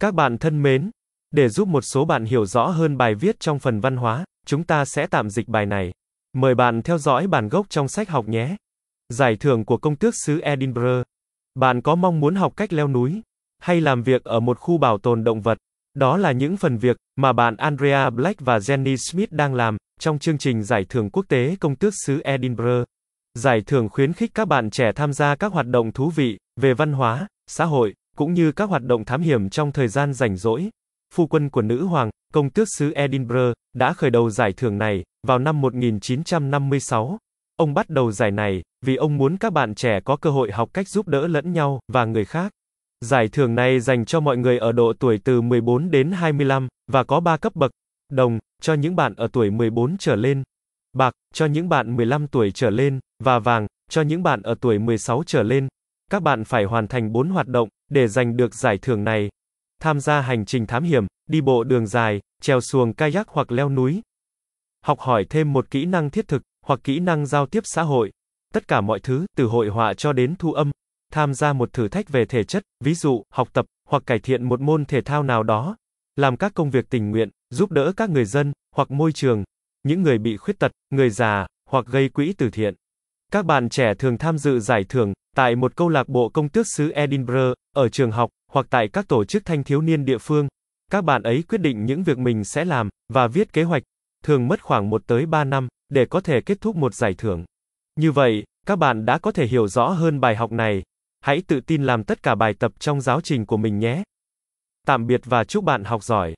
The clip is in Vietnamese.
Các bạn thân mến, để giúp một số bạn hiểu rõ hơn bài viết trong phần văn hóa, chúng ta sẽ tạm dịch bài này. Mời bạn theo dõi bản gốc trong sách học nhé. Giải thưởng của công tước xứ Edinburgh. Bạn có mong muốn học cách leo núi hay làm việc ở một khu bảo tồn động vật? Đó là những phần việc mà bạn Andrea Black và Jenny Smith đang làm trong chương trình giải thưởng quốc tế công tước xứ Edinburgh. Giải thưởng khuyến khích các bạn trẻ tham gia các hoạt động thú vị về văn hóa, xã hội cũng như các hoạt động thám hiểm trong thời gian rảnh rỗi. Phu quân của nữ hoàng, công tước xứ Edinburgh, đã khởi đầu giải thưởng này, vào năm 1956. Ông bắt đầu giải này, vì ông muốn các bạn trẻ có cơ hội học cách giúp đỡ lẫn nhau, và người khác. Giải thưởng này dành cho mọi người ở độ tuổi từ 14 đến 25, và có 3 cấp bậc. Đồng, cho những bạn ở tuổi 14 trở lên. Bạc, cho những bạn 15 tuổi trở lên, và vàng, cho những bạn ở tuổi 16 trở lên. Các bạn phải hoàn thành 4 hoạt động, để giành được giải thưởng này, tham gia hành trình thám hiểm, đi bộ đường dài, trèo xuồng kayak hoặc leo núi. Học hỏi thêm một kỹ năng thiết thực, hoặc kỹ năng giao tiếp xã hội. Tất cả mọi thứ, từ hội họa cho đến thu âm. Tham gia một thử thách về thể chất, ví dụ, học tập, hoặc cải thiện một môn thể thao nào đó. Làm các công việc tình nguyện, giúp đỡ các người dân, hoặc môi trường. Những người bị khuyết tật, người già, hoặc gây quỹ từ thiện. Các bạn trẻ thường tham dự giải thưởng, tại một câu lạc bộ công tước xứ Edinburgh, ở trường học, hoặc tại các tổ chức thanh thiếu niên địa phương, các bạn ấy quyết định những việc mình sẽ làm, và viết kế hoạch, thường mất khoảng một tới ba năm, để có thể kết thúc một giải thưởng. Như vậy, các bạn đã có thể hiểu rõ hơn bài học này. Hãy tự tin làm tất cả bài tập trong giáo trình của mình nhé. Tạm biệt và chúc bạn học giỏi.